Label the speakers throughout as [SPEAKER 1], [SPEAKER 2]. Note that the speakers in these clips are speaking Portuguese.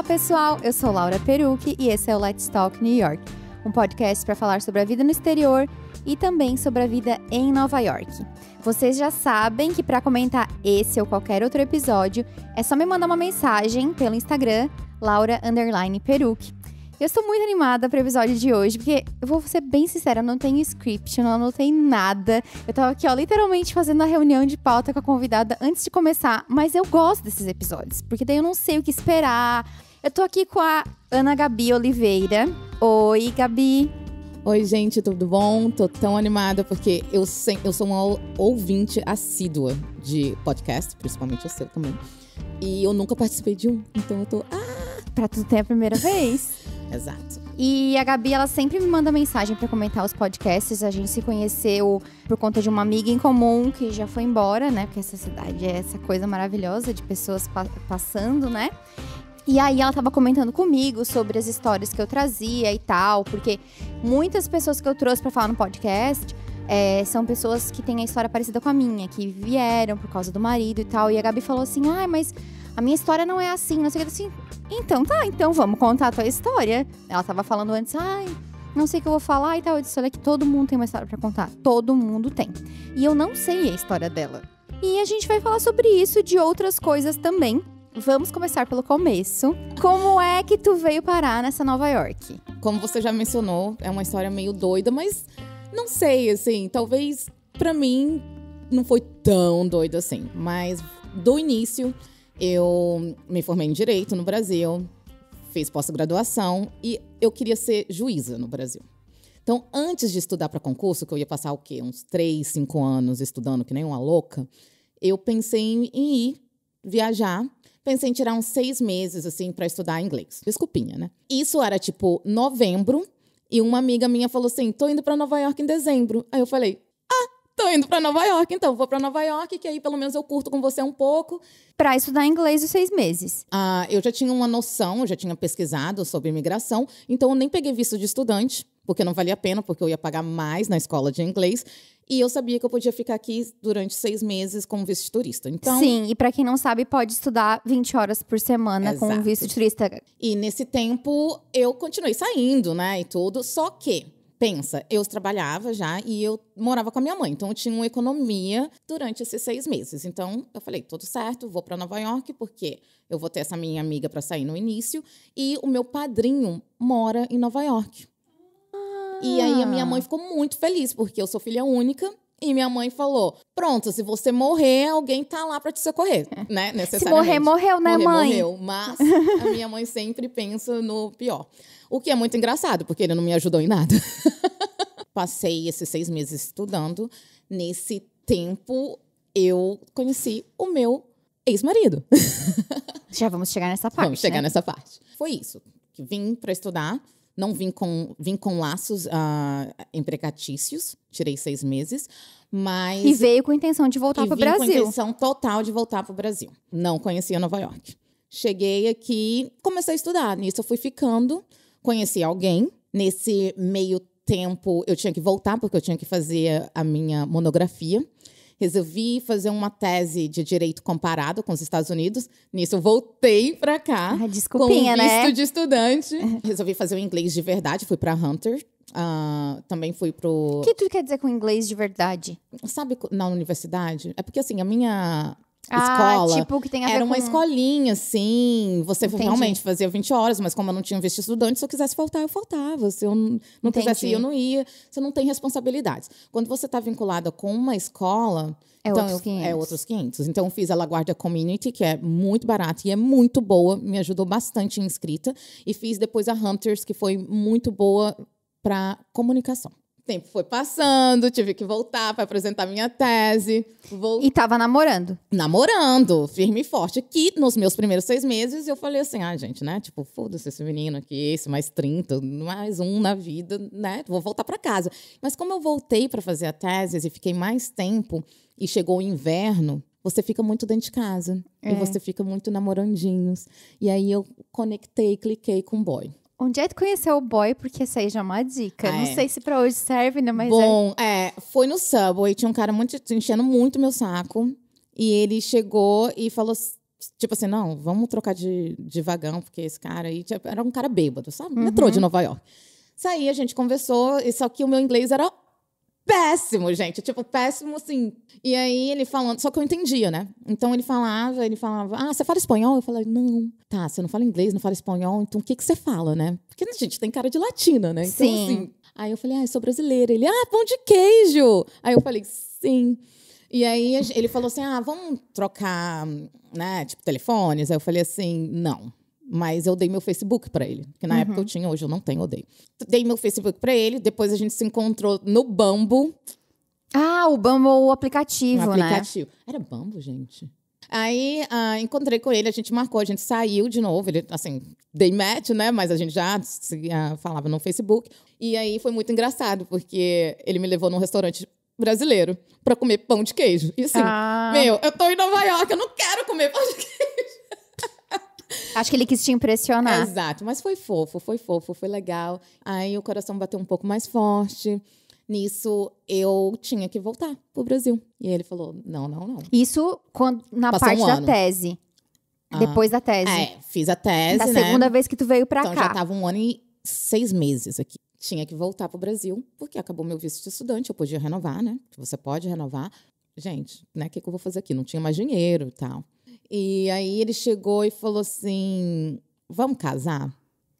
[SPEAKER 1] Olá, pessoal! Eu sou Laura Perucchi e esse é o Let's Talk New York, um podcast para falar sobre a vida no exterior e também sobre a vida em Nova York. Vocês já sabem que para comentar esse ou qualquer outro episódio é só me mandar uma mensagem pelo Instagram, laura_peruc. Eu estou muito animada para o episódio de hoje, porque eu vou ser bem sincera, não tenho script, não anotei nada. Eu estava aqui, ó, literalmente fazendo a reunião de pauta com a convidada antes de começar, mas eu gosto desses episódios, porque daí eu não sei o que esperar eu tô aqui com a Ana Gabi Oliveira. Oi, Gabi. Oi, gente,
[SPEAKER 2] tudo bom? Tô tão animada porque eu, sem, eu sou uma ouvinte assídua de podcast, principalmente o seu também.
[SPEAKER 1] E eu nunca participei de um, então eu tô. Ah! Pra tu ter a primeira vez.
[SPEAKER 2] Exato.
[SPEAKER 1] E a Gabi, ela sempre me manda mensagem para comentar os podcasts. A gente se conheceu por conta de uma amiga em comum que já foi embora, né? Porque essa cidade é essa coisa maravilhosa de pessoas pa passando, né? E aí ela tava comentando comigo sobre as histórias que eu trazia e tal, porque muitas pessoas que eu trouxe para falar no podcast é, são pessoas que têm a história parecida com a minha, que vieram por causa do marido e tal. E a Gabi falou assim: ai, ah, mas a minha história não é assim, não sei o que. Assim, então tá, então vamos contar a tua história. Ela tava falando antes, ai não sei o que eu vou falar e tal. Eu disse, olha que todo mundo tem uma história para contar. Todo mundo tem. E eu não sei a história dela. E a gente vai falar sobre isso e de outras coisas também vamos começar pelo começo. Como é que tu veio parar nessa Nova York? Como você já mencionou, é uma história meio doida,
[SPEAKER 2] mas não sei, assim, talvez para mim não foi tão doida assim, mas do início eu me formei em direito no Brasil, fiz pós-graduação e eu queria ser juíza no Brasil. Então, antes de estudar para concurso, que eu ia passar o quê? Uns três, cinco anos estudando, que nem uma louca, eu pensei em ir viajar Pensei em tirar uns seis meses, assim, para estudar inglês. Desculpinha, né? Isso era tipo novembro. E uma amiga minha falou assim: tô indo para Nova York em dezembro. Aí eu falei: ah, tô indo para Nova York, então vou para Nova York, que aí pelo menos eu curto com você um pouco. Pra estudar inglês os seis meses. Ah, eu já tinha uma noção, eu já tinha pesquisado sobre imigração, então eu nem peguei visto de estudante porque não valia a pena, porque eu ia pagar mais na escola de inglês. E eu sabia que eu podia ficar aqui durante seis meses como visto de turista. Então, Sim,
[SPEAKER 1] e para quem não sabe, pode estudar 20 horas por semana exato. com visto de turista. E nesse tempo,
[SPEAKER 2] eu continuei saindo, né, e tudo. Só que, pensa, eu trabalhava já e eu morava com a minha mãe. Então, eu tinha uma economia durante esses seis meses. Então, eu falei, tudo certo, vou para Nova York, porque eu vou ter essa minha amiga para sair no início. E o meu padrinho mora em Nova York. E aí a minha mãe ficou muito feliz, porque eu sou filha única. E minha mãe falou: pronto, se você morrer, alguém tá lá para te socorrer, é. né? Necessariamente. Se morrer, morreu, né, morrer, mãe? Morreu, mas a minha mãe sempre pensa no pior. O que é muito engraçado, porque ele não me ajudou em nada. Passei esses seis meses estudando. Nesse tempo, eu conheci o meu ex-marido. Já vamos chegar nessa parte. Vamos chegar né? nessa parte. Foi isso. Vim para estudar não vim com, vim com laços uh, empregatícios, tirei seis meses,
[SPEAKER 1] mas... E veio com a intenção de voltar para o Brasil. com a intenção
[SPEAKER 2] total de voltar para o Brasil. Não conhecia Nova York. Cheguei aqui, comecei a estudar. Nisso eu fui ficando, conheci alguém. Nesse meio tempo, eu tinha que voltar, porque eu tinha que fazer a minha monografia resolvi fazer uma tese de direito comparado com os Estados Unidos. Nisso, eu voltei para cá. Ah, desculpinha, com visto né? de estudante. resolvi fazer o inglês de verdade, fui para Hunter. Uh, também fui pro. O que tu quer dizer com inglês de verdade? Sabe, na universidade? É porque assim, a minha
[SPEAKER 1] ah, Tipo, que tem a ver Era com... uma
[SPEAKER 2] escolinha, assim. Você Entendi. realmente fazia 20 horas, mas como eu não tinha vestido visto estudante, se eu quisesse faltar, eu faltava. Se eu não Entendi. quisesse ir, eu não ia. Você não tem responsabilidades. Quando você está vinculada com uma escola. É, então, outros 500. é outros 500. Então, eu fiz a Laguardia Community, que é muito barata e é muito boa, me ajudou bastante em escrita. E fiz depois a Hunters, que foi muito boa para comunicação tempo foi passando, tive que voltar para apresentar minha tese. Vou... E estava namorando? Namorando, firme e forte. Que nos meus primeiros seis meses eu falei assim: ah, gente, né? Tipo, foda-se esse menino aqui, esse mais 30, mais um na vida, né? Vou voltar para casa. Mas como eu voltei para fazer a tese e fiquei mais tempo e chegou o inverno, você fica muito dentro de casa. É. E você fica muito namorandinhos. E aí eu conectei, cliquei com o boy.
[SPEAKER 1] Onde é que conheceu o boy? Porque isso aí já é uma dica. Ah, não é. sei se pra hoje serve, né? Mas é. Bom, é... é. Foi no Subway, tinha um cara muito, enchendo muito meu saco. E
[SPEAKER 2] ele chegou e falou, tipo assim, não, vamos trocar de, de vagão, porque esse cara aí tipo, era um cara bêbado, sabe? Uhum. Metrô de uhum. Nova York. aí a gente conversou, só que o meu inglês era péssimo, gente. Tipo, péssimo, assim. E aí ele falando, só que eu entendia, né? Então ele falava, ele falava, ah, você fala espanhol? Eu falei, não. Tá, você não fala inglês, não fala espanhol, então o que, que você fala, né? Porque a né, gente tem cara de latina, né? Então, Sim. assim. Aí eu falei, ah, eu sou brasileira. Ele, ah, pão de queijo. Aí eu falei, sim. E aí ele falou assim: ah, vamos trocar, né? Tipo, telefones. Aí eu falei assim: não. Mas eu dei meu Facebook para ele, que na uhum. época eu tinha, hoje eu não tenho, odeio. Dei meu Facebook para ele, depois a gente se encontrou no Bumble. Ah, o Bumble, o aplicativo, um né? aplicativo. né? Era Bumble, gente. Aí uh, encontrei com ele, a gente marcou, a gente saiu de novo. Ele, assim, dei match, né? Mas a gente já se, uh, falava no Facebook. E aí foi muito engraçado, porque ele me levou num restaurante brasileiro para comer pão de queijo. E assim, ah. meu, eu tô em Nova York, eu não quero comer pão de queijo. Acho que ele quis te impressionar. Exato, mas foi fofo, foi fofo, foi legal. Aí o coração bateu um pouco mais forte. Nisso, eu tinha que voltar pro Brasil. E ele falou: não, não, não. Isso
[SPEAKER 1] quando, na Passou parte um da tese.
[SPEAKER 2] Ah, depois da tese. É, fiz a tese. Da né? segunda vez que
[SPEAKER 1] tu veio pra então, cá. Já
[SPEAKER 2] tava um ano e seis meses aqui. Tinha que voltar pro Brasil, porque acabou meu visto de estudante, eu podia renovar, né? Você pode renovar. Gente, né? O que, que eu vou fazer aqui? Não tinha mais dinheiro e tal. E aí ele chegou e falou assim: Vamos casar?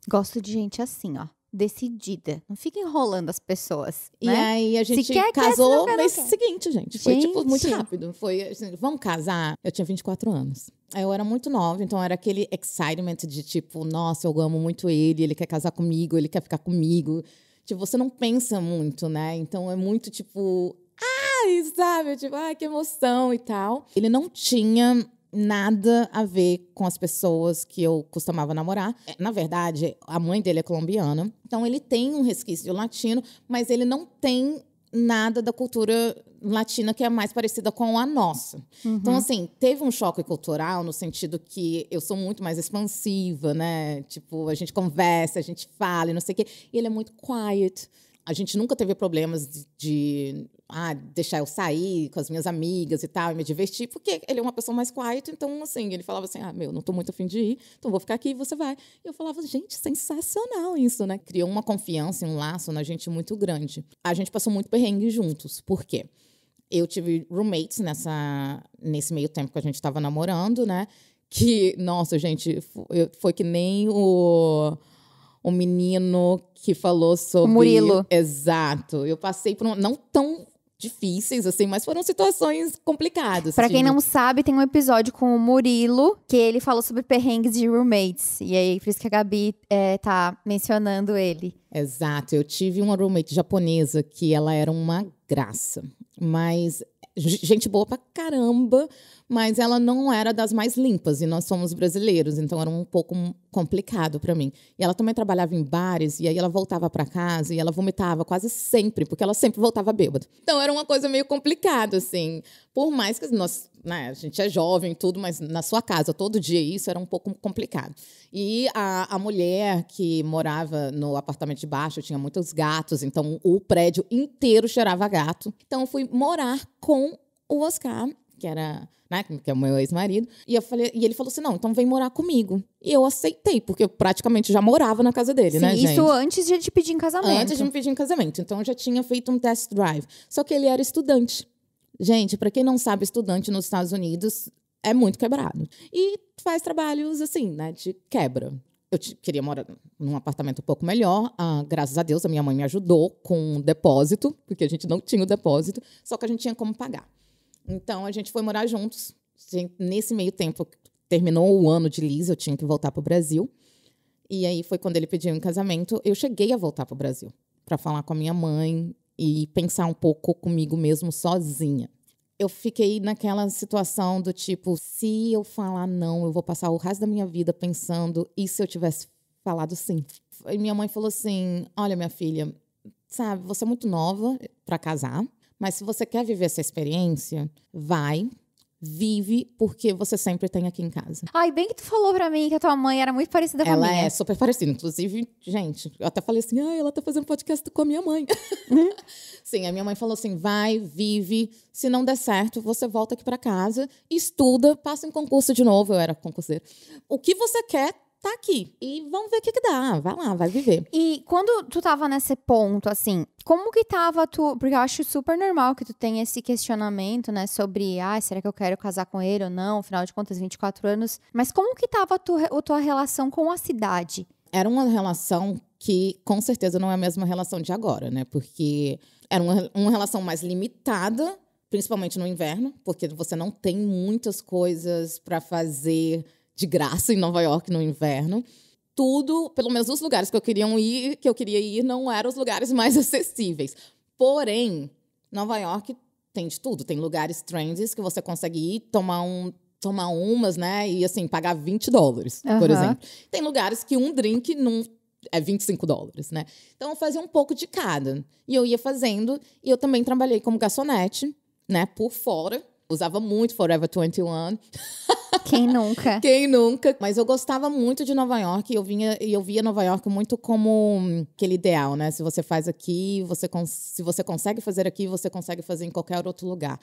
[SPEAKER 1] Gosto de gente assim, ó. Decidida. Não fica enrolando as pessoas. E né? aí a gente quer, casou quer, mês seguinte, gente. Foi tipo, gente. tipo muito rápido. Foi assim, vamos
[SPEAKER 2] casar? Eu tinha 24 anos. Eu era muito nova, então era aquele excitement de tipo, nossa, eu amo muito ele, ele quer casar comigo, ele quer ficar comigo. Tipo, você não pensa muito, né? Então é muito tipo, ai, sabe? Tipo, ai, que emoção e tal. Ele não tinha nada a ver com as pessoas que eu costumava namorar. É, na verdade, a mãe dele é colombiana, então ele tem um resquício de latino, mas ele não tem nada da cultura latina que é mais parecida com a nossa. Uhum. Então, assim, teve um choque cultural no sentido que eu sou muito mais expansiva, né? Tipo, a gente conversa, a gente fala e não sei o quê. E ele é muito quiet. A gente nunca teve problemas de, de ah, deixar eu sair com as minhas amigas e tal, e me divertir, porque ele é uma pessoa mais quieto, então, assim, ele falava assim, ah, meu, não estou muito afim de ir, então vou ficar aqui e você vai. E eu falava, gente, sensacional isso, né? Criou uma confiança e um laço na gente muito grande. A gente passou muito perrengue juntos, por quê? Eu tive roommates nessa, nesse meio tempo que a gente estava namorando, né? Que, nossa, gente, foi, foi que nem o o menino que falou sobre. O Murilo. Exato. Eu passei por um. Não tão difíceis, assim, mas foram situações complicadas. Para quem assim. não
[SPEAKER 1] sabe, tem um episódio com o Murilo, que ele falou sobre perrengues de roommates. E aí, por isso que a Gabi é, tá mencionando ele.
[SPEAKER 2] Exato. Eu tive uma roommate japonesa que ela era uma graça. Mas gente boa pra caramba, mas ela não era das mais limpas e nós somos brasileiros, então era um pouco complicado para mim. E ela também trabalhava em bares e aí ela voltava para casa e ela vomitava quase sempre, porque ela sempre voltava bêbada. Então era uma coisa meio complicada assim. Por mais que nós, né, a gente é jovem tudo, mas na sua casa todo dia isso era um pouco complicado. E a, a mulher que morava no apartamento de baixo tinha muitos gatos, então o prédio inteiro cheirava gato. Então fui morar com o Oscar que era, né, que é o meu ex-marido. E eu falei, e ele falou assim: "Não, então vem morar comigo". E eu aceitei, porque eu praticamente já morava na casa dele, Sim, né, isso gente? isso
[SPEAKER 1] antes de ele te pedir em casamento. Antes de me
[SPEAKER 2] pedir em casamento. Então eu já tinha feito um test drive. Só que ele era estudante. Gente, para quem não sabe, estudante nos Estados Unidos é muito quebrado. E faz trabalhos assim, né, de quebra eu queria morar num apartamento um pouco melhor. Ah, graças a Deus, a minha mãe me ajudou com um depósito, porque a gente não tinha o depósito, só que a gente tinha como pagar. Então a gente foi morar juntos. Nesse meio tempo, terminou o ano de Liz, eu tinha que voltar para o Brasil. E aí foi quando ele pediu em casamento. Eu cheguei a voltar para o Brasil para falar com a minha mãe e pensar um pouco comigo mesmo sozinha. Eu fiquei naquela situação do tipo, se eu falar não, eu vou passar o resto da minha vida pensando e se eu tivesse falado sim. E minha mãe falou assim: "Olha, minha filha, sabe, você é muito nova para casar. Mas se você quer viver essa experiência, vai, vive porque você sempre tem aqui em casa.
[SPEAKER 1] Ai, bem que tu falou pra mim que a tua mãe era muito parecida com ela a minha. Ela é super
[SPEAKER 2] parecida. Inclusive, gente, eu até falei assim, ah, ela tá fazendo podcast com a minha mãe. Uhum. Sim, a minha mãe falou assim, vai, vive. Se não der certo, você volta aqui para casa, estuda, passa em concurso de novo. Eu era concurseira. O que você quer, tá aqui. E vamos ver o que, que dá. Ah, vai lá, vai viver.
[SPEAKER 1] E quando tu tava nesse ponto, assim, como que tava tu. Porque eu acho super normal que tu tenha esse questionamento, né? Sobre, ah, será que eu quero casar com ele ou não? Afinal de contas, 24 anos. Mas como que tava a tua, a tua relação com a cidade?
[SPEAKER 2] Era uma relação que com certeza não é a mesma relação de agora, né? Porque era uma, uma relação mais limitada, principalmente no inverno, porque você não tem muitas coisas para fazer de graça em Nova York no inverno. Tudo, pelo menos os lugares que eu queria ir, que eu queria ir, não eram os lugares mais acessíveis. Porém, Nova York tem de tudo. Tem lugares trends que você consegue ir tomar um tomar umas, né? E assim, pagar 20 dólares, por exemplo. Tem lugares que um drink não é 25 dólares, né? Então eu fazia um pouco de cada. E eu ia fazendo, e eu também trabalhei como garçonete, né, por fora. Usava muito Forever 21. Quem nunca? Quem nunca? Mas eu gostava muito de Nova York e eu vinha eu via Nova York muito como hum, aquele ideal, né? Se você faz aqui, você se você consegue fazer aqui, você consegue fazer em qualquer outro lugar,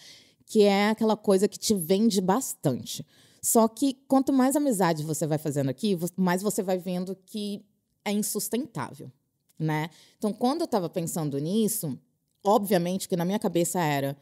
[SPEAKER 2] que é aquela coisa que te vende bastante. Só que quanto mais amizade você vai fazendo aqui, mais você vai vendo que é insustentável, né? Então, quando eu estava pensando nisso, obviamente que na minha cabeça era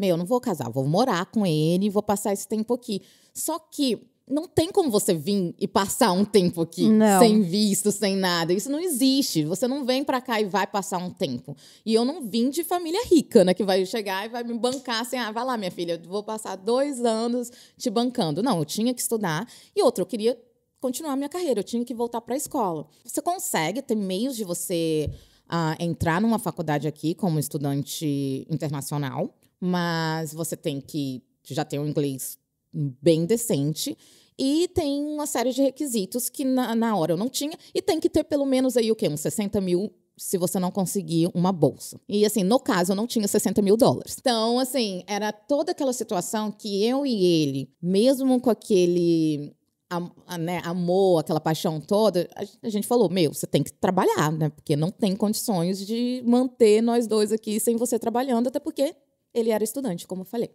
[SPEAKER 2] meu, eu não vou casar, vou morar com ele, vou passar esse tempo aqui. Só que não tem como você vir e passar um tempo aqui não. sem visto, sem nada. Isso não existe. Você não vem para cá e vai passar um tempo. E eu não vim de família rica, né? Que vai chegar e vai me bancar assim, ah, vai lá, minha filha, vou passar dois anos te bancando. Não, eu tinha que estudar. E outra, eu queria continuar minha carreira, eu tinha que voltar para a escola. Você consegue ter meios de você ah, entrar numa faculdade aqui como estudante internacional mas você tem que já ter um inglês bem decente e tem uma série de requisitos que na, na, hora eu não tinha e tem que ter pelo menos aí o quê? Uns 60 mil se você não conseguir uma bolsa. E assim, no caso, eu não tinha 60 mil dólares. Então, assim, era toda aquela situação que eu e ele, mesmo com aquele a, né, amor, aquela paixão toda, a, gente falou: meu, você tem que trabalhar, né? Porque não tem condições de manter nós dois aqui sem você trabalhando, até porque ele era estudante, como eu falei.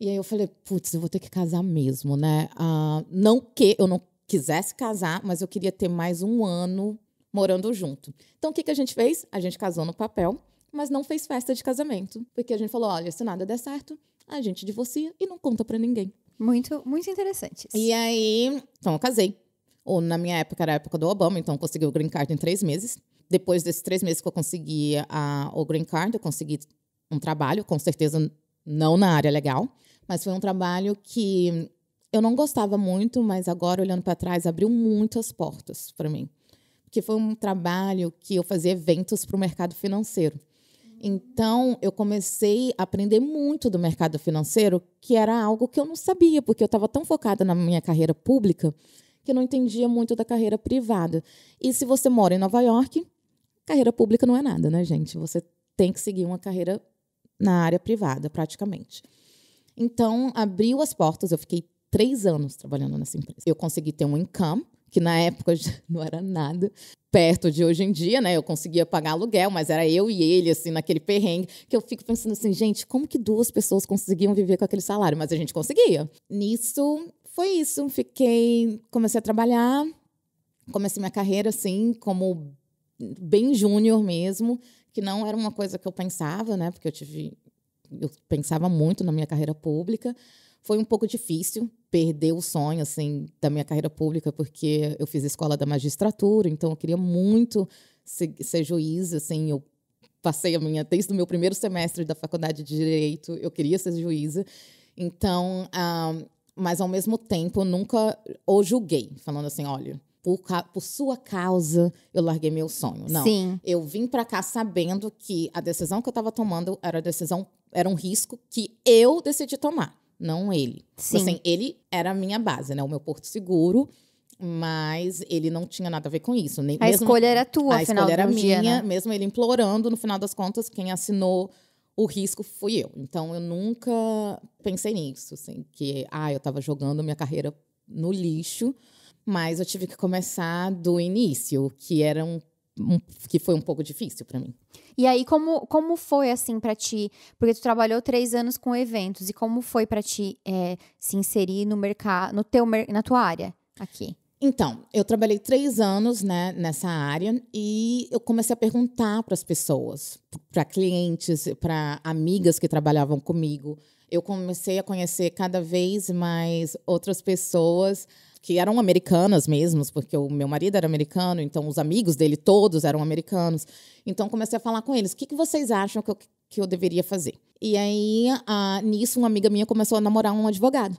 [SPEAKER 2] E aí eu falei, putz, eu vou ter que casar mesmo, né? Ah, não que eu não quisesse casar, mas eu queria ter mais um ano morando junto. Então o que, que a gente fez? A gente casou no papel, mas não fez festa de casamento. Porque a gente falou: olha, se nada der certo, a gente divorcia e não conta para ninguém. Muito,
[SPEAKER 1] muito interessante. E
[SPEAKER 2] aí, então eu casei. Ou na minha época era a época do Obama, então eu consegui o green card em três meses. Depois desses três meses que eu consegui a, o green card, eu consegui um trabalho, com certeza não na área legal, mas foi um trabalho que eu não gostava muito, mas agora olhando para trás abriu muitas portas para mim, porque foi um trabalho que eu fazia eventos para o mercado financeiro. Então, eu comecei a aprender muito do mercado financeiro, que era algo que eu não sabia, porque eu estava tão focada na minha carreira pública que eu não entendia muito da carreira privada. E se você mora em Nova York, carreira pública não é nada, né, gente? Você tem que seguir uma carreira na área privada, praticamente. Então, abriu as portas, eu fiquei três anos trabalhando nessa empresa. Eu consegui ter um income, que na época não era nada perto de hoje em dia, né? Eu conseguia pagar aluguel, mas era eu e ele, assim, naquele perrengue, que eu fico pensando assim, gente, como que duas pessoas conseguiam viver com aquele salário? Mas a gente conseguia. Nisso, foi isso. Fiquei, comecei a trabalhar, comecei minha carreira, assim, como bem júnior mesmo que não era uma coisa que eu pensava, né? Porque eu tive. Eu pensava muito na minha carreira pública. Foi um pouco difícil perder o sonho, assim, da minha carreira pública, porque eu fiz escola da magistratura, então eu queria muito ser, ser juiz, assim, eu passei a minha desde o meu primeiro semestre da faculdade de direito, eu queria ser juíza. Então, ah, mas ao mesmo tempo, eu nunca o julguei, falando assim, olha, por, por, sua causa eu larguei meu sonho. Não. Sim. Eu vim para cá sabendo que a decisão que eu estava tomando era decisão era um risco que eu decidi tomar, não ele. Sim. Assim, ele era a minha base, né? O meu porto seguro, mas ele não tinha nada a ver com isso. Nem, a mesmo, escolha era tua, a escolha era minha, dia, né? mesmo ele implorando, no final das contas, quem assinou o risco fui eu. Então eu nunca pensei nisso, assim, que ah, eu estava jogando minha carreira no lixo mas eu tive que começar do início, que era um, um que foi um pouco difícil para mim.
[SPEAKER 1] E aí como como foi assim para ti? Porque tu trabalhou três anos com eventos e como foi para ti é, se inserir no mercado, no teu na tua área aqui? Então, eu trabalhei três anos né,
[SPEAKER 2] nessa área e eu comecei a perguntar para as pessoas, para clientes, para amigas que trabalhavam comigo. Eu comecei a conhecer cada vez mais outras pessoas que eram americanas mesmo, porque o meu marido era americano, então os amigos dele todos eram americanos. Então comecei a falar com eles: o que, que vocês acham que eu, que eu deveria fazer? E aí, ah, nisso, uma amiga minha começou a namorar um advogado.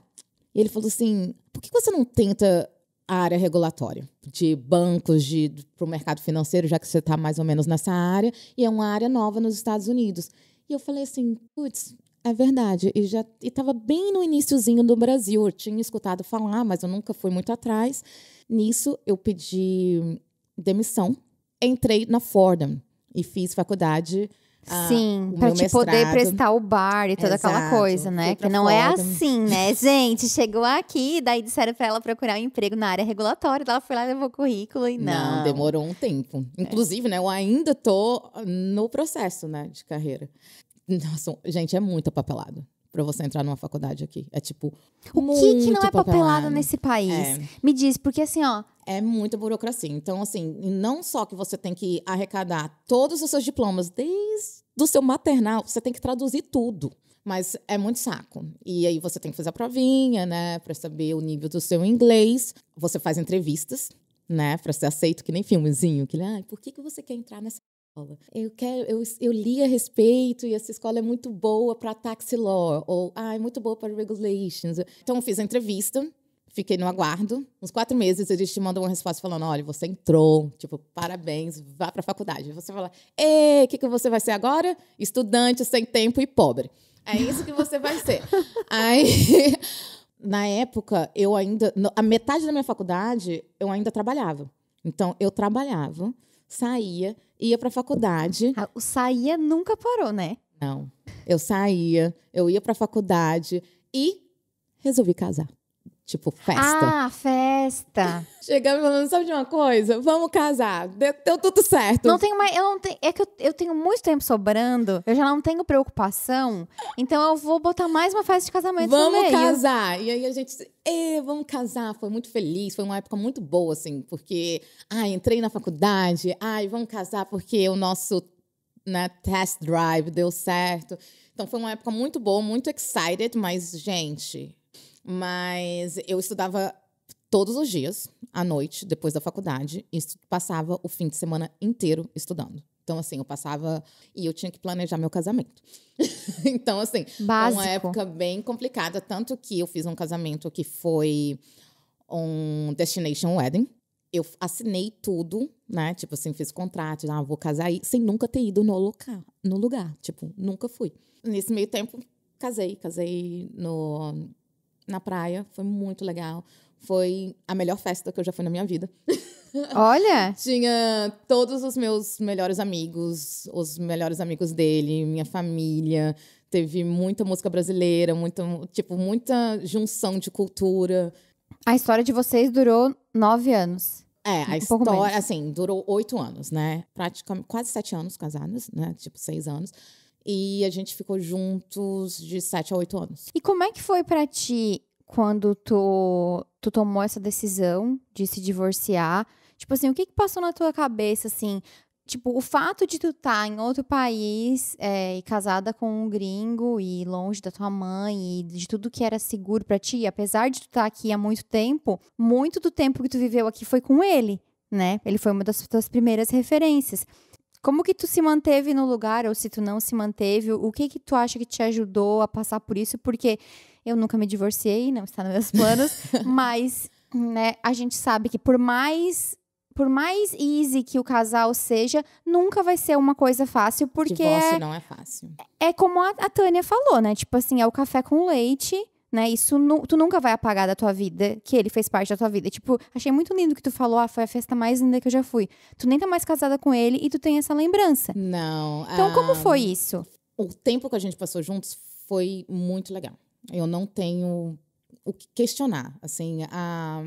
[SPEAKER 2] E ele falou assim: por que você não tenta a área regulatória, de bancos, de para o mercado financeiro, já que você está mais ou menos nessa área, e é uma área nova nos Estados Unidos. E eu falei assim, putz, é verdade. E já estava bem no iníciozinho do Brasil. Eu tinha escutado falar, mas eu nunca fui muito atrás. Nisso, eu pedi demissão. Entrei na Fordham e fiz faculdade. Ah, Sim, para te mestrado. poder prestar o
[SPEAKER 1] bar e toda Exato. aquela coisa, né? Que não é Fordham. é assim, né, gente? Chegou aqui, daí disseram para ela procurar um emprego na área regulatória, ela foi lá levou o currículo e não. Não,
[SPEAKER 2] demorou um tempo. É. Inclusive, é. né,
[SPEAKER 1] eu ainda tô
[SPEAKER 2] no processo, né, de carreira. Nossa, gente, é muito papelado para você entrar numa faculdade aqui. É tipo. O que, que não é papelado, papelado nesse país? É. Me diz, porque assim, ó. É muita burocracia. Então, assim, não só que você tem que arrecadar todos os seus diplomas, desde o seu maternal, você tem que traduzir tudo. Mas é muito saco. E aí você tem que fazer a provinha, né? Pra saber o nível do seu inglês. Você faz entrevistas, né? Pra ser aceito, que nem filmezinho. Que, ele, ah, por que, que você quer entrar nessa escola. Eu quero, eu, eu li a respeito e essa escola é muito boa para tax law ou ah, é muito boa para regulations. Então eu fiz a entrevista, fiquei no aguardo. Uns quatro meses eles te mandam uma resposta falando: olha, você entrou, tipo, parabéns, vá para a faculdade. Você fala: e o que, que você vai ser agora? Estudante sem tempo e pobre. É isso que você vai ser. Aí, na época, eu ainda. A metade da minha faculdade eu ainda trabalhava. Então, eu trabalhava, saía, ia para a faculdade. Ah, o saía nunca parou, né? Não. Eu saía, eu ia para a faculdade e resolvi casar.
[SPEAKER 1] Tipo, festa. Ah, festa festa. falando, sabe de uma coisa? Vamos casar. Deu, deu tudo certo. Não tenho mais. Eu não tenho, é que eu, eu, tenho muito tempo sobrando. Eu já não tenho preocupação. Então eu vou botar mais uma festa de casamento vamos no Vamos casar.
[SPEAKER 2] E aí a gente. E, vamos casar. Foi muito feliz. Foi uma época muito boa, assim, porque. Ai, entrei na faculdade. Ai, vamos casar porque o nosso né, test drive deu certo. Então foi uma época muito boa, muito excited, mas, gente. Mas eu estudava todos os dias, à noite, depois da faculdade, e passava o fim de semana inteiro estudando. Então, assim, eu passava e eu tinha que planejar meu casamento. então, assim, é Básico. uma época bem complicada. Tanto que eu fiz um casamento que foi um destination wedding. Eu assinei tudo, né? Tipo assim, fiz contrato, ah, vou casar aí, sem nunca ter ido no lugar, no lugar. Tipo, nunca fui. Nesse meio tempo, casei, casei no, na praia, foi muito legal foi a melhor festa que eu já fui na minha vida. Olha! Tinha todos os meus melhores amigos, os melhores amigos dele, minha família. Teve muita música brasileira, muita, tipo, muita junção de cultura.
[SPEAKER 1] A história de vocês durou nove anos. É, a um história,
[SPEAKER 2] assim, durou oito anos, né? Praticamente quase sete anos casados, né? Tipo, seis anos. E a gente ficou juntos de sete a oito anos.
[SPEAKER 1] E como é que foi para ti quando tu, tu tomou essa decisão de se divorciar? Tipo assim, o que, que passou na tua cabeça, assim? Tipo, o fato de tu estar tá em outro país é, e casada com um gringo e longe da tua mãe e de tudo que era seguro para ti, apesar de tu estar tá aqui há muito tempo, muito do tempo que tu viveu aqui foi com ele, né? Ele foi uma das tuas primeiras referências. Como que tu se manteve no lugar, ou se tu não se manteve, o que que tu acha que te ajudou a passar por isso? Porque eu nunca me divorciei, não está nos meus planos, mas né, a gente sabe que por mais por mais easy que o casal seja, nunca vai ser uma coisa fácil, porque Divórcio é, não é fácil. É, é como a, a Tânia falou, né? Tipo assim, é o café com leite né? Isso nu tu nunca vai apagar da tua vida que ele fez parte da tua vida. Tipo, achei muito lindo que tu falou, ah, foi a festa mais linda que eu já fui. Tu nem tá mais casada com ele e tu tem essa lembrança. Não. Então, como ah, foi isso? O
[SPEAKER 2] tempo que a gente passou juntos foi muito legal. Eu não tenho o que questionar, assim, a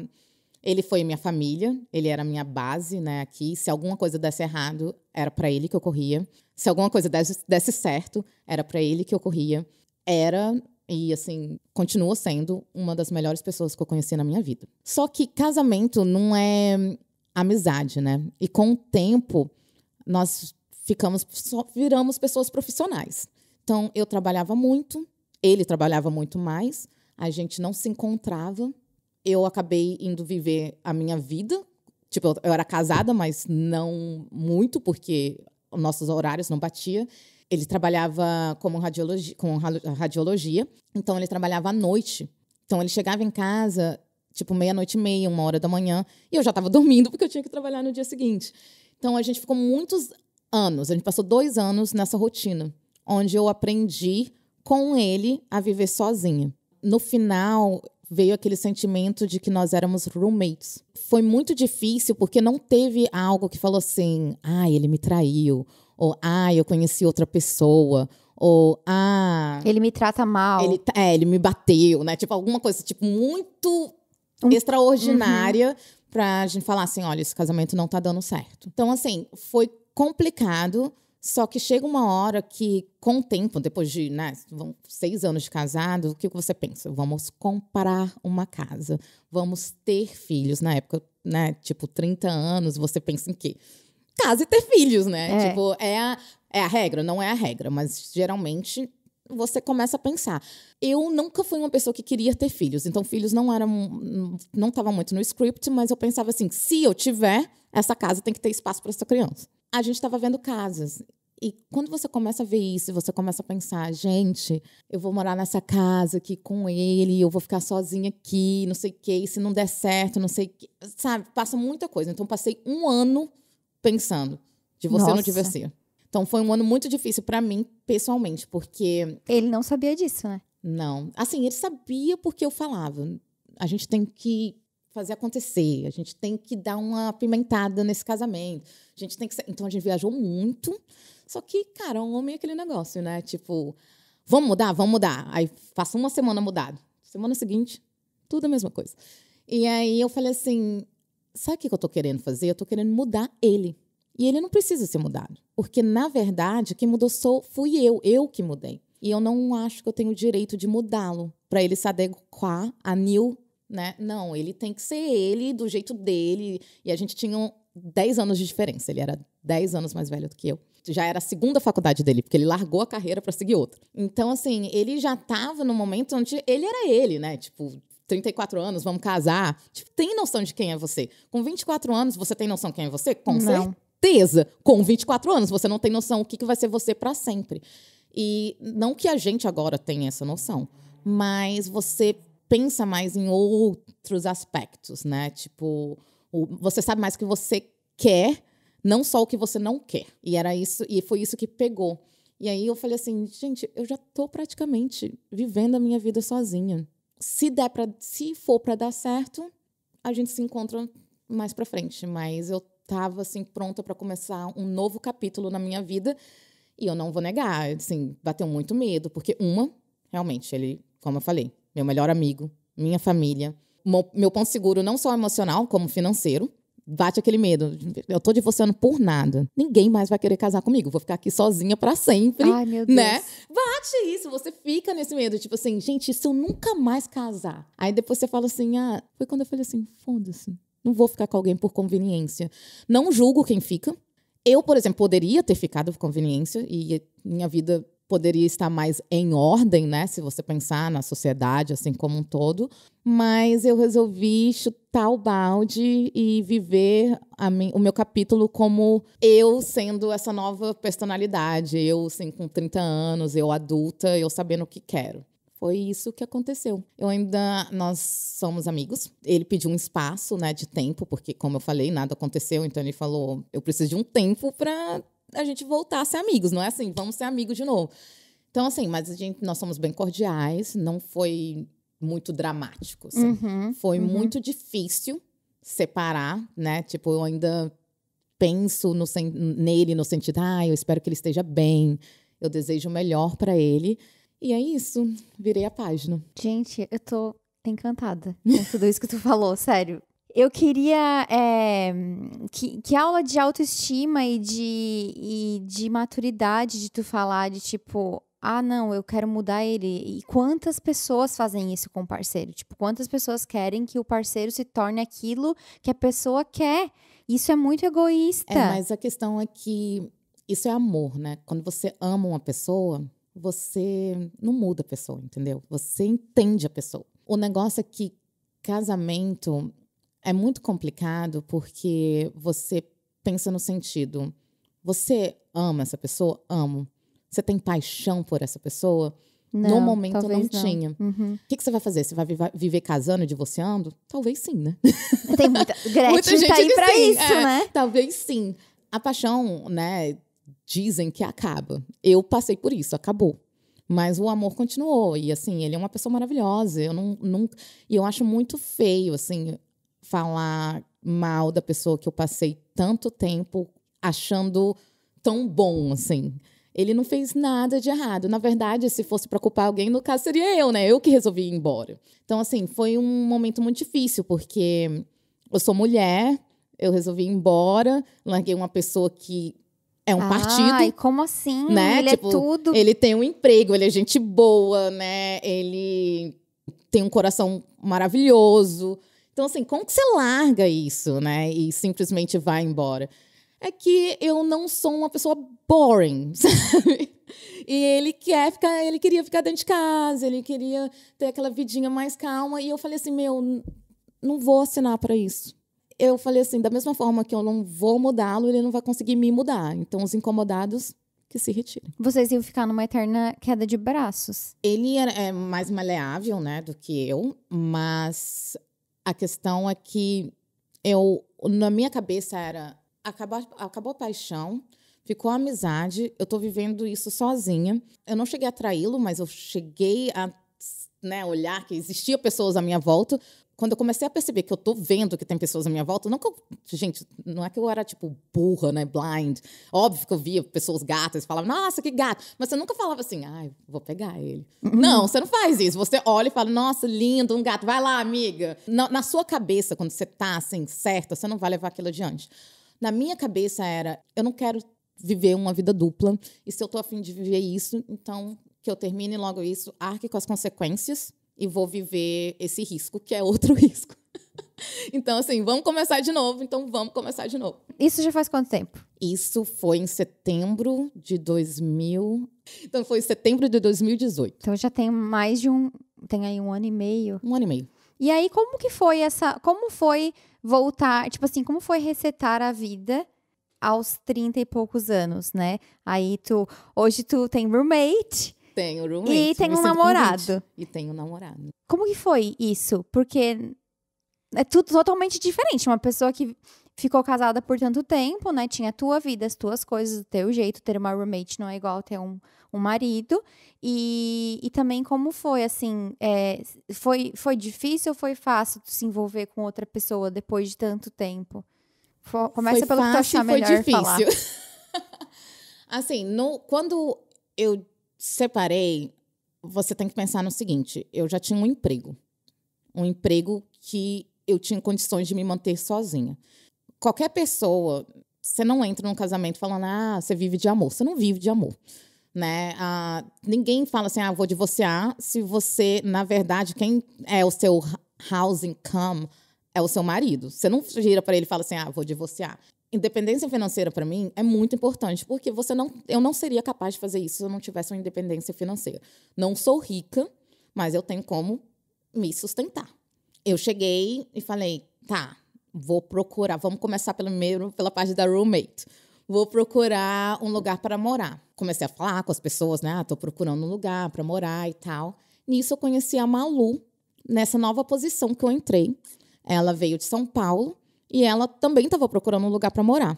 [SPEAKER 2] ele foi minha família, ele era minha base, né, aqui. Se alguma coisa desse errado, era para ele que eu corria. Se alguma coisa desse, desse certo, era para ele que eu corria. Era e, assim, continua sendo uma das melhores pessoas que eu conheci na minha vida. Só que casamento não é amizade, né? E com o tempo, nós ficamos, só viramos pessoas profissionais. Então, eu trabalhava muito, ele trabalhava muito mais, a gente não se encontrava. Eu acabei indo viver a minha vida. Tipo, eu, era casada, mas não muito, porque nossos horários não batiam. Ele trabalhava como radiologia, com radiologia, então ele trabalhava à noite. Então ele chegava em casa, tipo, meia-noite e meia, uma hora da manhã, e eu já estava dormindo porque eu tinha que trabalhar no dia seguinte. Então a gente ficou muitos anos, a gente passou dois anos nessa rotina, onde eu aprendi com ele a viver sozinha. No final, veio aquele sentimento de que nós éramos roommates. Foi muito difícil porque não teve algo que falou assim: ah, ele me traiu, ou, ah, eu conheci outra pessoa. Ou, ah. Ele me trata mal. Ele, é, ele me bateu, né? Tipo, alguma coisa, tipo, muito um... extraordinária uhum. pra gente falar assim: olha, esse casamento não tá dando certo. Então, assim, foi complicado. Só que chega uma hora que, com o tempo, depois de né, seis anos de casado, o que você pensa? Vamos comprar uma casa, vamos ter filhos. Na época, né, tipo, 30 anos, você pensa em quê? casa e ter filhos, né? É. Tipo, é a, é a regra, não é a regra, mas geralmente você começa a pensar. Eu nunca fui uma pessoa que queria ter filhos, então filhos não eram não estava muito no script, mas eu pensava assim, se eu tiver, essa casa tem que ter espaço para essa criança. A gente estava vendo casas e quando você começa a ver isso, você começa a pensar, gente, eu vou morar nessa casa aqui com ele, eu vou ficar sozinha aqui, não sei o quê, e se não der certo, não sei o quê. Sabe, passa muita coisa. Então, passei um ano pensando de você Nossa. não divertir. Então foi um ano muito difícil para mim pessoalmente, porque ele não sabia disso, né? Não. Assim, ele sabia porque eu falava. A gente tem que fazer acontecer, a gente tem que dar uma apimentada nesse casamento. A gente tem que, então a gente viajou muito. Só que, cara, um homem é aquele negócio, né? Tipo, vamos mudar, vamos mudar. Aí faço uma semana mudado. Semana seguinte, tudo a mesma coisa. E aí eu falei assim, sabe o que eu estou querendo fazer? Eu estou querendo mudar ele. E ele não precisa ser mudado. Porque, na verdade, quem mudou sou, fui eu, eu que mudei. E eu não acho que eu tenho o direito de mudá-lo para ele se adequar a Neil, né? Não, ele tem que ser ele, do jeito dele. E a gente tinha 10 anos de diferença. Ele era 10 anos mais velho do que eu. Já era a segunda faculdade dele, porque ele largou a carreira para seguir outra. Então, assim, ele já estava no momento onde ele era ele, né? Tipo, 34 anos, vamos casar. Tipo, tem noção de quem é você. Com 24 anos, você tem noção de quem é você? Com não. certeza. Com 24 anos, você não tem noção o que, que vai ser você para sempre. E não que a gente agora tenha essa noção, mas você pensa mais em outros aspectos, né? Tipo, você sabe mais o que você quer, não só o que você não quer. E era isso, e foi isso que pegou. E aí eu falei assim, gente, eu já tô praticamente vivendo a minha vida sozinha se der para se for para dar certo, a gente se encontra mais para frente, mas eu tava assim pronta para começar um novo capítulo na minha vida e eu não vou negar, assim, bateu muito medo, porque uma, realmente, ele, como eu falei, meu melhor amigo, minha família, meu, meu ponto seguro não só emocional, como financeiro bate aquele medo. Eu tô divorciando por nada. Ninguém mais vai querer casar comigo. Vou ficar aqui sozinha para sempre. Ai, meu né? Deus. Né? Bate isso. Você fica nesse medo. Tipo assim, gente, se eu nunca mais casar. Aí depois você fala assim, ah, foi quando eu falei assim, foda-se. Não vou ficar com alguém por conveniência. Não julgo quem fica. Eu, por exemplo, poderia ter ficado por conveniência e minha vida poderia estar mais em ordem, né? Se você pensar na sociedade assim como um todo. Mas eu resolvi chutar o balde e viver mim, o meu capítulo como eu sendo essa nova personalidade. Eu, assim, com 30 anos, eu adulta, eu sabendo o que quero. Foi isso que aconteceu. Eu ainda. Nós somos amigos. Ele pediu um espaço, né, de tempo, porque, como eu falei, nada aconteceu. Então ele falou: eu preciso de um tempo para a gente voltar a ser amigos, não é assim, vamos ser amigos de novo. Então, assim, mas a gente, nós somos bem cordiais, não foi muito dramático. Assim. Uhum, foi uhum. muito difícil separar, né? Tipo, eu ainda penso no, nele no sentido, ah, eu espero que ele esteja bem, eu desejo o melhor para ele.
[SPEAKER 1] E é isso, virei a página. Gente, eu tô encantada com tudo isso que tu falou, sério eu queria é, que, que aula de autoestima e de, e de maturidade de tu falar de tipo, ah, não, eu quero mudar ele. E quantas pessoas fazem isso com o parceiro? Tipo, quantas pessoas querem que o parceiro se torne aquilo que a pessoa quer? Isso é muito egoísta. É, mas a questão é que
[SPEAKER 2] isso é amor, né? Quando você ama uma pessoa, você não muda a pessoa, entendeu? Você entende a pessoa. O negócio é que casamento é muito complicado porque você pensa no sentido: você ama essa pessoa? Amo. Você tem paixão por essa pessoa? Não, no momento não, não, tinha. Uhum. O que, que, você vai fazer? Você vai viver casando, divorciando? Talvez sim, né? Tem muita, Gretchen muita tá gente tá aí pra sim. isso, é, né? Talvez sim. A paixão, né? Dizem que acaba. Eu passei por isso, acabou. Mas o amor continuou. E assim, ele é uma pessoa maravilhosa. Eu não, nunca. E eu acho muito feio, assim, falar mal da pessoa que eu passei tanto tempo achando tão bom, assim. Ele não fez nada de errado. Na verdade, se fosse para culpar alguém, no caso seria eu, né? Eu que resolvi ir embora. Então, assim, foi um momento muito difícil, porque eu sou mulher, eu resolvi ir embora, larguei uma pessoa
[SPEAKER 1] que é um ah, partido. Ai, como assim? Né? Ele é tipo, é tudo. Ele
[SPEAKER 2] tem um emprego, ele é gente boa, né? Ele tem um coração maravilhoso. Então, assim, como que você larga isso, né? E simplesmente vai embora? É que eu não sou uma pessoa boring, sabe? E ele quer ficar, ele queria ficar dentro de casa, ele queria ter aquela vidinha mais calma. E eu falei assim, meu, não vou assinar para isso. Eu falei assim, da mesma forma que eu não vou mudá-lo, ele
[SPEAKER 1] não vai conseguir me mudar. Então, os incomodados que se retirem. Vocês iam ficar numa eterna queda de braços.
[SPEAKER 2] Ele era, é mais maleável, né, do que eu, mas a questão é que eu, na minha cabeça era acabou, acabou a paixão, ficou a amizade, eu tô vivendo isso sozinha. Eu não cheguei a traí-lo, mas eu cheguei a né, olhar que existia pessoas à minha volta, quando eu comecei a perceber que eu tô vendo que tem pessoas à minha volta, não que eu, gente, não é que eu era tipo burra, né, blind. Óbvio que eu via pessoas gatas e falava, nossa, que gato. Mas você nunca falava assim, ai, vou pegar ele. Uhum. Não, você não faz isso. Você olha e fala, nossa, lindo, um gato, vai lá, amiga. Na, na sua cabeça, quando você tá assim, certa, você não vai levar aquilo adiante. Na minha cabeça era, eu não quero viver uma vida dupla. E se eu tô afim de viver isso, então que eu termine logo isso, arque com as consequências e vou viver esse risco, que é outro risco. então, assim, vamos começar de novo, então vamos começar de novo. Isso já faz quanto tempo? Isso foi em setembro de 2000.
[SPEAKER 1] Então, foi em setembro de 2018. Então, já tem mais de um. Tem aí um ano e meio. Um ano e meio. E aí, como que foi essa. Como foi voltar. Tipo assim, como foi resetar a vida aos 30 e poucos anos, né? Aí tu. Hoje tu tem roommate
[SPEAKER 2] tem o roommate. E tem um namorado. E tem um namorado.
[SPEAKER 1] Como que foi isso? Porque é tudo totalmente diferente. Uma pessoa que ficou casada por tanto tempo, né? Tinha a tua vida, as tuas coisas, o teu jeito. Ter uma roommate não é igual ter um, um marido. E, e também como foi, assim, é, foi, foi difícil ou foi fácil se envolver com outra pessoa depois de tanto tempo? For, começa foi pelo fácil, que tu achar melhor foi difícil. falar.
[SPEAKER 2] assim, no, quando eu separei, você tem que pensar no seguinte: eu já tinha um emprego. Um emprego que eu tinha condições de me manter sozinha. Qualquer pessoa, você não entra num casamento falando, ah, você vive de amor. Você não vive de amor. Né? Ah, ninguém fala assim, ah, vou divorciar, se você, na verdade, quem é o seu house income é o seu marido. Você não gira para ele e fala assim, ah, vou divorciar independência financeira para mim é muito importante, porque você não, eu não seria capaz de fazer isso se eu não tivesse uma independência financeira. Não sou rica, mas eu tenho como me sustentar. Eu cheguei e falei, tá, vou procurar, vamos começar pelo primeiro pela parte da roommate. Vou procurar um lugar para morar. Comecei a falar com as pessoas, né? Ah, tô procurando um lugar para morar e tal. Nisso eu conheci a Malu nessa nova posição que eu entrei. Ela veio de São Paulo e ela também estava procurando um lugar para morar.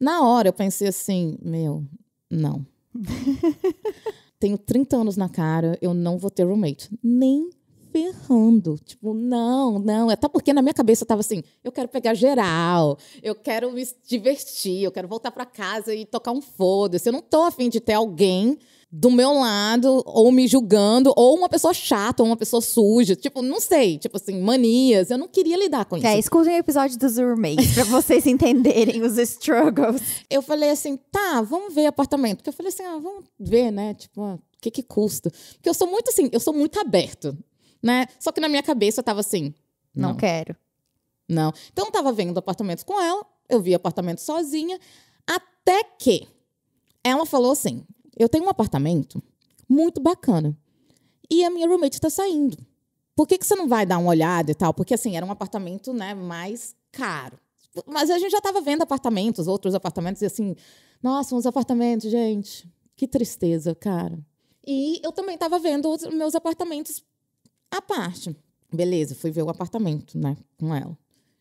[SPEAKER 2] Na hora eu pensei assim, meu, não. Tenho 30 anos na cara, eu não vou ter roommate. Nem ferrando. Tipo, não, não. É até porque na minha cabeça tava assim, eu quero pegar geral, eu quero me divertir, eu quero voltar para casa e tocar um foda-se. Eu não tô afim de ter alguém do meu lado, ou me julgando, ou uma pessoa chata, ou uma pessoa suja. Tipo, não sei. Tipo assim, manias. Eu não queria lidar com é, isso. É, escutem o episódio dos roommates pra vocês entenderem os struggles. Eu falei assim, tá, vamos ver apartamento. Porque eu falei assim, ah, vamos ver, né? Tipo, ah, o que que custa? Porque eu sou muito assim, eu sou muito aberto, né? Só que na minha cabeça eu tava assim... Não, não quero. Não. Então eu tava vendo apartamentos com ela, eu vi apartamento sozinha, até que ela falou assim eu tenho um apartamento muito bacana e a minha roommate está saindo. Por que, que você não vai dar uma olhada e tal? Porque, assim, era um apartamento né, mais caro. Mas a gente já estava vendo apartamentos, outros apartamentos, e assim, nossa, uns apartamentos, gente, que tristeza, cara. E eu também estava vendo os meus apartamentos à parte. Beleza, fui ver o apartamento, né, com ela.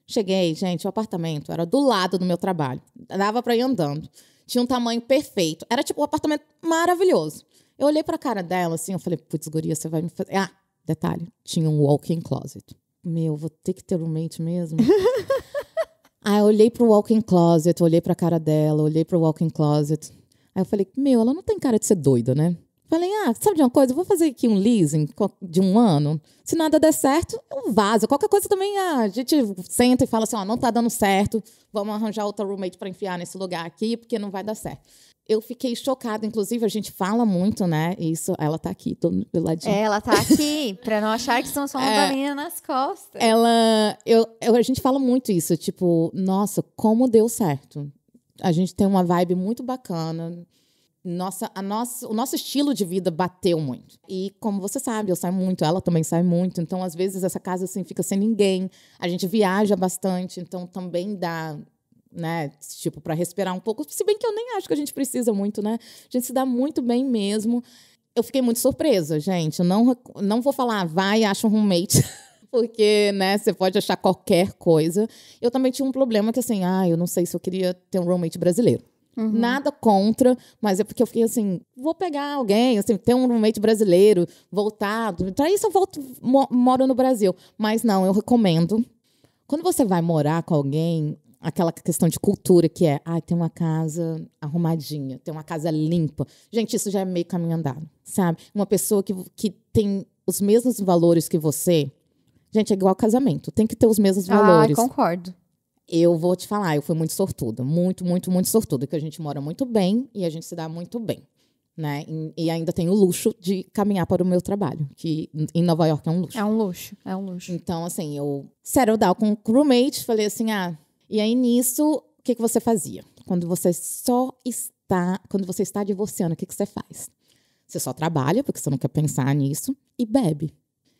[SPEAKER 2] Cheguei, gente, o apartamento era do lado do meu trabalho. Dava para ir andando. Tinha um tamanho perfeito. Era tipo um apartamento maravilhoso. Eu olhei pra cara dela assim, eu falei, putz, guria, você vai me fazer. Ah, detalhe, tinha um walk-in closet. Meu, vou ter que ter um mente mesmo. Aí eu olhei pro walk-in closet, olhei pra cara dela, olhei pro walk-in closet. Aí eu falei, meu, ela não tem cara de ser doida, né? Falei, ah, sabe de uma coisa? Eu vou fazer aqui um leasing de um ano. Se nada der certo, eu vazo. Qualquer coisa também ah, a gente senta e fala assim, ó, não tá dando certo, vamos arranjar outra roommate para enfiar nesse lugar aqui, porque não vai dar certo. Eu fiquei chocada, inclusive a gente fala muito, né? Isso, ela tá aqui, todo do ladinho.
[SPEAKER 1] ela tá aqui, para não achar que são só uma é, nas costas. Ela,
[SPEAKER 2] eu, eu, a gente fala muito isso, tipo, nossa, como deu certo. A gente tem uma vibe muito bacana nossa, a nossa, o nosso estilo de vida bateu muito. E como você sabe, eu saio muito, ela também sai muito. Então, às vezes, essa casa assim, fica sem ninguém. A gente viaja bastante, então também dá, né? Tipo, para respirar um pouco. Se bem que eu nem acho que a gente precisa muito, né? A gente se dá muito bem mesmo. Eu fiquei muito surpresa, gente. Eu não, não vou falar, vai, acha um roommate. porque, né, você pode achar qualquer coisa. Eu também tinha um problema que, assim, ah, eu não sei se eu queria ter um roommate brasileiro. Uhum. Nada contra, mas é porque eu fiquei assim, vou pegar alguém, assim, ter um roommate brasileiro, voltado. Para isso eu volto, moro no Brasil. Mas não, eu recomendo. Quando você vai morar com alguém, aquela questão de cultura que é, ah, tem uma casa arrumadinha, tem uma casa limpa. Gente, isso já é meio caminho andado, sabe? Uma pessoa que, que tem os mesmos valores que você, Gente, é igual casamento. Tem que ter os mesmos ah, valores. Ah, concordo eu vou te falar, eu fui muito sortuda, muito, muito, muito sortuda, que a gente mora muito bem e a gente se dá muito bem. Né? E, ainda tenho o luxo de caminhar para o meu trabalho, que em Nova York é um luxo. É um luxo, é um luxo. Então, assim, eu settled eu com o crewmate, falei assim, ah, e aí nisso, o que, que você fazia? Quando você só está, quando você está divorciando, o que, que você faz? Você só trabalha, porque você não quer pensar nisso, e bebe.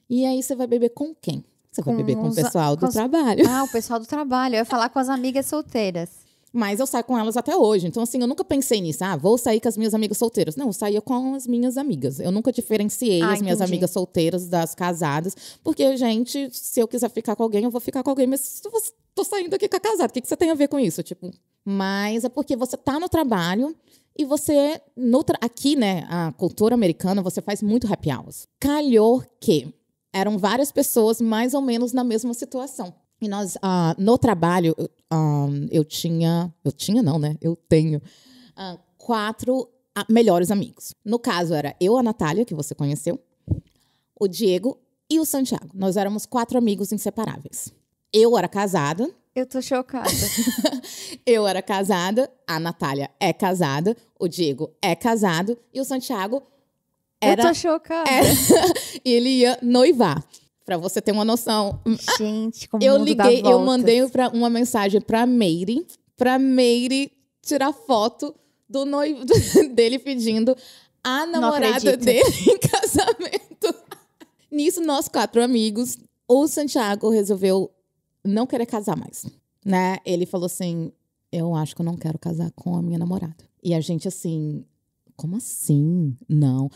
[SPEAKER 2] E aí você vai beber com quem? Você vai beber com o pessoal do os... trabalho. Ah,
[SPEAKER 1] o pessoal do trabalho. Eu ia falar com as amigas solteiras. Mas eu saio com elas até
[SPEAKER 2] hoje. Então, assim, eu nunca pensei nisso. Ah, vou sair com as minhas amigas solteiras. Não, eu saía com as minhas amigas. Eu nunca diferenciei ah, as entendi. minhas amigas solteiras das casadas. Porque, gente, se eu quiser ficar com alguém, eu vou ficar com alguém. Mas eu tô saindo aqui com a casada. O que, que você tem a ver com isso? Tipo, mas é porque você tá no trabalho e você... No tra... Aqui, né, a cultura americana, você faz muito happy hours. Calhou que eram várias pessoas mais ou menos na mesma situação. E nós, uh, no trabalho, uh, eu tinha. Eu tinha, não, né? Eu tenho uh, quatro melhores amigos. No caso, era eu, a Natália, que você conheceu, o Diego e o Santiago. Nós éramos quatro amigos inseparáveis. Eu era casada. Eu
[SPEAKER 1] tô chocada.
[SPEAKER 2] eu era casada, a Natália é casada, o Diego é casado e o Santiago
[SPEAKER 1] era, Eu tô chocada. Era,
[SPEAKER 2] ele ia noivar. Pra você ter uma noção. Gente, como Eu liguei, eu mandei pra, uma mensagem pra Meire, pra Meire tirar foto do noivo dele pedindo a namorada dele em casamento. Nisso, nós quatro amigos, o Santiago resolveu não querer casar mais, né? Ele falou assim: Eu acho que eu não quero casar com a minha namorada. E a gente, assim, como assim? Não.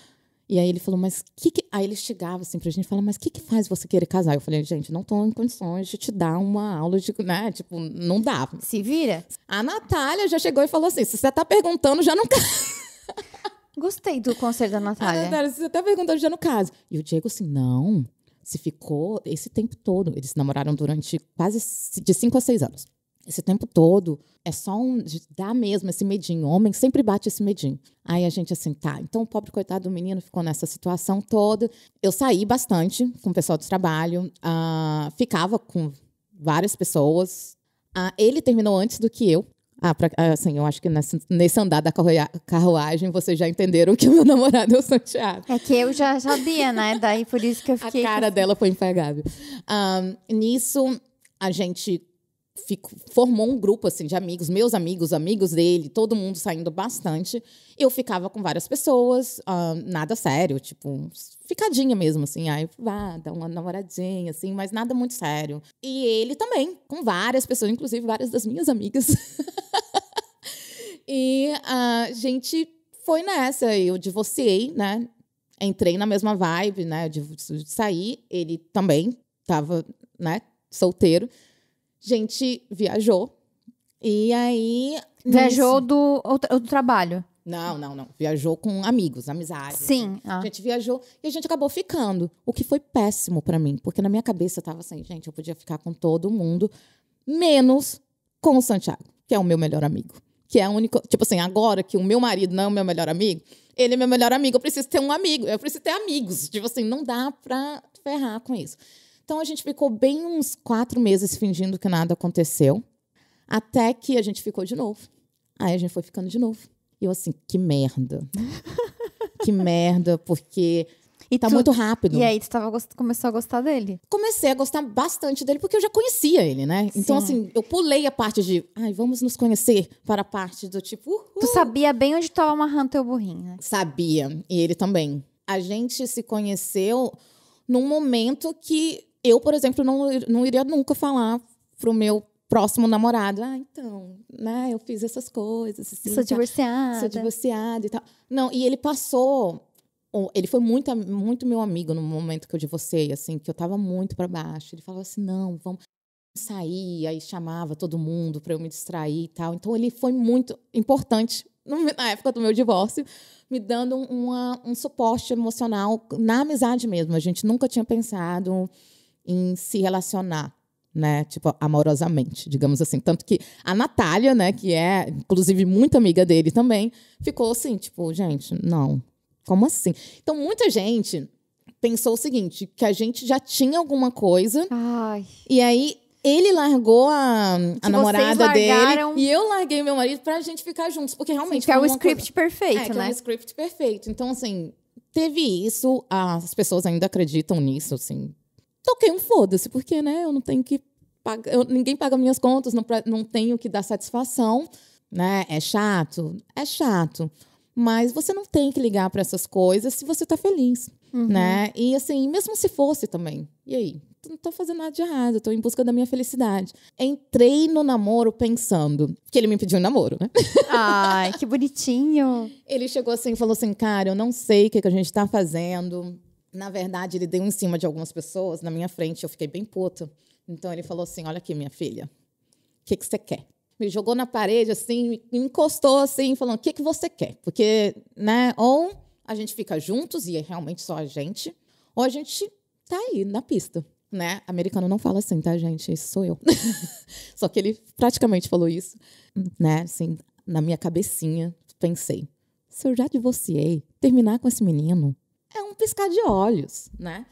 [SPEAKER 2] E aí ele falou, mas que que... Aí ele chegava assim pra gente e falava, mas o que que faz você querer casar? Eu falei, gente, não tô em condições de te dar uma aula de... Né? Tipo, não dá. Se vira. A Natália já chegou e falou assim, se você tá perguntando, já não casa. Gostei do conselho da Natália. A Natália, você tá perguntando já não caso. E o Diego assim, não, se ficou esse tempo todo. Eles namoraram durante quase de cinco a seis anos esse tempo todo. É só um. dá mesmo esse medinho. homem sempre bate esse medinho. Aí a gente assim, tá. Então o pobre coitado do menino ficou nessa situação toda. Eu saí bastante com o pessoal do trabalho, uh, ficava com várias pessoas. Uh, ele terminou antes do que eu. Ah, pra, ah, assim, eu acho que nesse, nesse andar da carruagem vocês já entenderam que o meu namorado é o Santiago. É que eu já sabia, né? Daí por isso que eu fiquei. A cara dela foi impagável. Um, nisso, a gente Fico, formou um grupo assim de amigos, meus amigos, amigos dele, todo mundo saindo bastante. Eu ficava com várias pessoas, uh, nada sério, tipo, ficadinha mesmo, assim, aí vá, ah, dá uma namoradinha, assim, mas nada muito sério. E ele também, com várias pessoas, inclusive várias das minhas amigas. e a uh, gente foi nessa, eu divorciei, né? Entrei na mesma vibe, né? De sair, ele também estava, né, solteiro gente viajou. E aí. Viajou nisso...
[SPEAKER 1] do, do trabalho.
[SPEAKER 2] Não, não, não. Viajou com amigos, amizades. Sim. Ah. A gente viajou e a gente acabou ficando. O que foi péssimo para mim, porque na minha cabeça tava assim, gente, eu podia ficar com todo mundo, menos com o Santiago, que é o meu melhor amigo. Que é o único. Tipo assim, agora que o meu marido não é o meu melhor amigo, ele é meu melhor amigo. Eu preciso ter um amigo, eu preciso ter amigos. Tipo assim, não dá pra ferrar com isso. Então a gente ficou bem uns quatro meses fingindo que nada aconteceu, até que a gente ficou de novo. Aí a gente foi ficando de novo. E eu assim, que merda. que merda, porque e tá tu... muito rápido. E aí,
[SPEAKER 1] tu tava gost... começou a gostar dele? Comecei a gostar bastante dele, porque eu já
[SPEAKER 2] conhecia ele, né? Então, Sim. Então, assim, eu pulei a parte de, ai, vamos nos conhecer, para a parte do
[SPEAKER 1] tipo. Tu sabia bem onde tava amarrando teu burrinho, né? Sabia. E ele também. A gente
[SPEAKER 2] se conheceu num momento que eu, por exemplo, não, não iria nunca falar pro meu próximo namorado. Ah, então, né? Eu fiz essas coisas. Assim, sou tá, divorciada. Sou divorciada e tal. Não, e ele passou. Ele foi muito, muito meu amigo no momento que eu divorciei, assim, que eu tava muito para baixo. Ele falava assim: não, vamos sair. Aí chamava todo mundo para eu me distrair e tal. Então, ele foi muito importante na época do meu divórcio, me dando uma, um suporte emocional na amizade mesmo. A gente nunca tinha pensado em se relacionar né? Tipo, amorosamente, digamos assim. Tanto que a Natália, né, que é, inclusive, muito amiga dele também, ficou assim, tipo, gente, não. Como assim? Então, muita gente pensou o seguinte: que a gente já tinha alguma coisa. Ai. E aí. Ele largou a, a namorada largaram... dele e eu larguei meu marido pra gente ficar juntos. Porque realmente. Sim, que é o script coisa... perfeito, é, né? Que é o né? script perfeito. Então, assim, teve isso. As pessoas ainda acreditam nisso, assim toquei um foda-se, porque né, eu não tenho que pagar, eu, ninguém paga minhas contas, não, não tenho que dar satisfação, né? É chato, é chato. Mas você não tem que ligar para essas coisas se você está feliz, uhum. né? E assim, mesmo se fosse também. E aí? Não estou fazendo nada de errado, estou em busca da minha felicidade. Entrei no namoro pensando que ele me pediu um namoro, né? Ai, que bonitinho. Ele chegou assim e falou assim: "Cara, eu não sei o que, que a gente está fazendo na verdade, ele deu em cima de algumas pessoas na minha frente, eu fiquei bem puta. Então ele falou assim: Olha aqui, minha filha, o que, que você quer? Me jogou na parede, assim, me encostou, assim, falando: O que, que você quer? Porque, né, ou a gente fica juntos e é realmente só a gente, ou a gente tá aí na pista. Né? Americano não fala assim, tá, gente? Isso sou eu. só que ele praticamente falou isso, né? Assim, na minha cabecinha, pensei: se eu já divorciei, terminar com esse menino, é um piscar de olhos, né?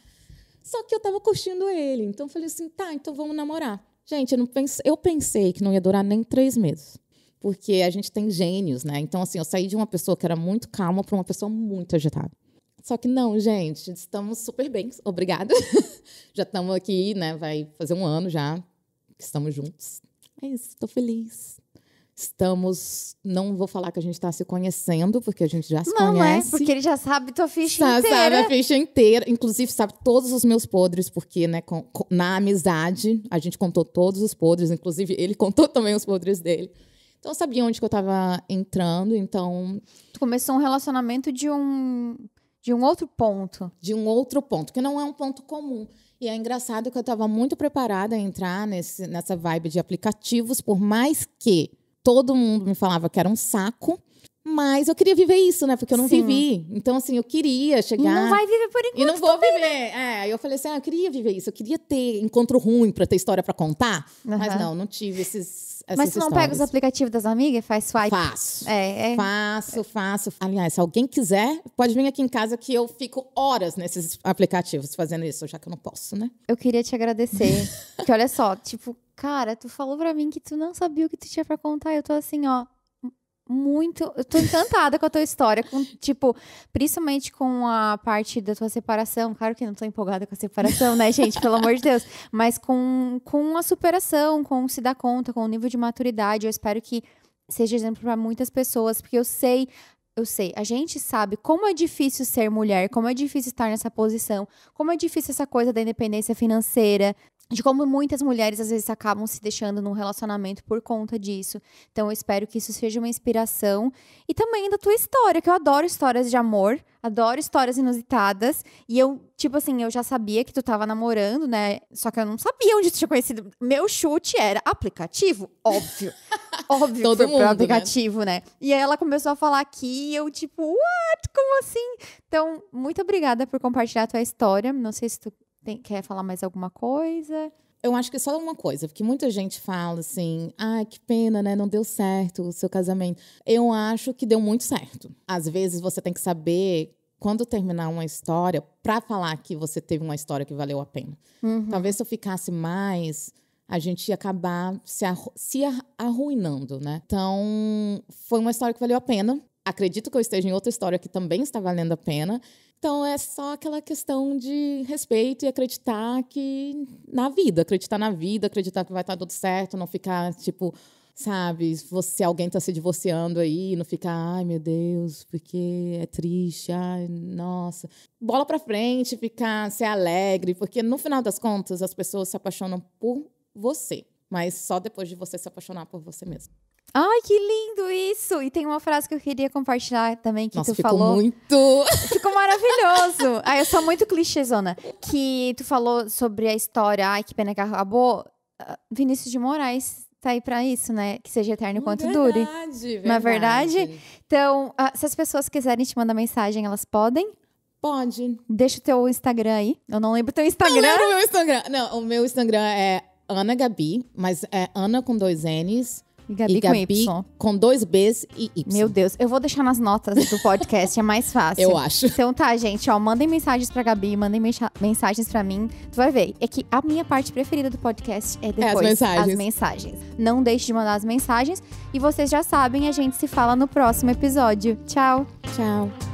[SPEAKER 2] Só que eu tava curtindo ele, então falei assim, tá, então vamos namorar. Gente, eu, não pense... eu pensei que não ia durar nem três meses, porque a gente tem gênios, né? Então, assim, eu saí de uma pessoa que era muito calma para uma pessoa muito agitada. Só que não, gente, estamos super bem, obrigada. já estamos aqui, né? Vai fazer um ano já que estamos juntos.
[SPEAKER 1] É isso, estou feliz.
[SPEAKER 2] Estamos, não vou falar que a gente está se conhecendo, porque a gente já se não, né? conhece. Não, é, porque
[SPEAKER 1] ele já sabe tua ficha já inteira. sabe a ficha
[SPEAKER 2] inteira. Inclusive, sabe todos os meus podres, porque, né, com, com, na amizade, a gente contou todos os podres. Inclusive, ele contou também os podres dele. Então, sabia onde que eu estava entrando, então... Tu começou um relacionamento de um... De um outro ponto. De um outro ponto, que não é um ponto comum. E é engraçado que eu estava muito preparada a entrar nesse, nessa vibe de aplicativos, por mais que todo mundo me falava que era um saco. Mas eu queria viver isso, né? Porque eu não Sim. vivi. Então, assim, eu queria chegar. E não vai viver por enquanto. E não vou também. Né? viver. É, eu falei assim: ah, eu queria viver isso. Eu queria ter encontro ruim para ter história para contar. Uhum. Mas não, não tive esses. Mas você não pega os aplicativos das amigas e faz swipe? Faço. É, é. Faço, faço. Aliás, se alguém quiser, pode vir aqui em casa que eu fico horas nesses aplicativos fazendo isso, já que eu não posso, né?
[SPEAKER 1] Eu queria te agradecer. que olha só, tipo, cara, tu falou pra mim que tu não sabia o que tu tinha pra contar. Eu tô assim, ó, muito. Eu tô encantada com a tua história, com, tipo, principalmente com a parte da tua separação. Claro que não tô empolgada com a separação, né, gente? Pelo amor de Deus. Mas com, com a superação, com se dar conta, com o nível de maturidade. Eu espero que seja exemplo para muitas pessoas, porque eu sei. Eu sei, a gente sabe como é difícil ser mulher, como é difícil estar nessa posição, como é difícil essa coisa da independência financeira, de como muitas mulheres às vezes acabam se deixando num relacionamento por conta disso. Então eu espero que isso seja uma inspiração e também da tua história, que eu adoro histórias de amor, adoro histórias inusitadas e eu, tipo assim, eu já sabia que tu tava namorando, né? Só que eu não sabia onde tu tinha conhecido. Meu chute era aplicativo, óbvio. óbvio Todo mundo, né? aplicativo, né? né? E aí ela começou a falar aqui e eu tipo, what? Como assim? Então, muito obrigada por compartilhar a tua história. Não sei se tu tem, quer falar mais alguma coisa? Eu acho que é só uma
[SPEAKER 2] coisa, porque muita gente fala assim: ah, que pena, né? Não deu certo o seu casamento. Eu acho que deu muito certo. Às vezes você tem que saber quando terminar uma história para falar que você teve uma história que valeu a pena. Uhum. Talvez se eu ficasse mais, a gente ia acabar se, arru se arruinando, né? Então, foi uma história que valeu a pena acredito que eu esteja em outra história que também está valendo a pena. Então é só aquela questão de respeito e acreditar que na vida, acreditar na vida, acreditar que vai estar tudo certo, não ficar tipo, sabe, se alguém está se divorciando aí, não ficar, ai meu Deus, porque é triste, ai, nossa. Bola para frente, ficar ser alegre, porque no final das contas as pessoas se apaixonam por você, mas só depois de você se apaixonar por você mesmo.
[SPEAKER 1] Ai, que lindo isso! E tem uma frase que eu queria compartilhar também que Nossa, tu ficou falou. Muito! Ficou maravilhoso! Ai, eu sou muito clichêzona. Que tu falou sobre a história, ai, que pena que acabou. Ah, Vinícius de Moraes tá aí para isso, né? Que seja eterno quanto verdade, dure. Verdade. na é verdade? Então, ah, se as pessoas quiserem te mandar mensagem, elas podem? Pode. Deixa o teu Instagram aí. Eu não lembro o teu Instagram. Não lembro o meu
[SPEAKER 2] Instagram. Não, o meu Instagram é Ana Gabi, mas é Ana com dois N's. E Gabi, e Gabi com, y. com dois Bs e Y. Meu
[SPEAKER 1] Deus, eu vou deixar nas notas do podcast, é mais fácil. Eu acho. Então tá, gente, ó, mandem mensagens pra Gabi, mandem mensagens pra mim. Tu vai ver, é que a minha parte preferida do podcast é depois. É as mensagens. As mensagens. Não deixe de mandar as mensagens. E vocês já sabem, a gente se fala no próximo episódio. Tchau. Tchau.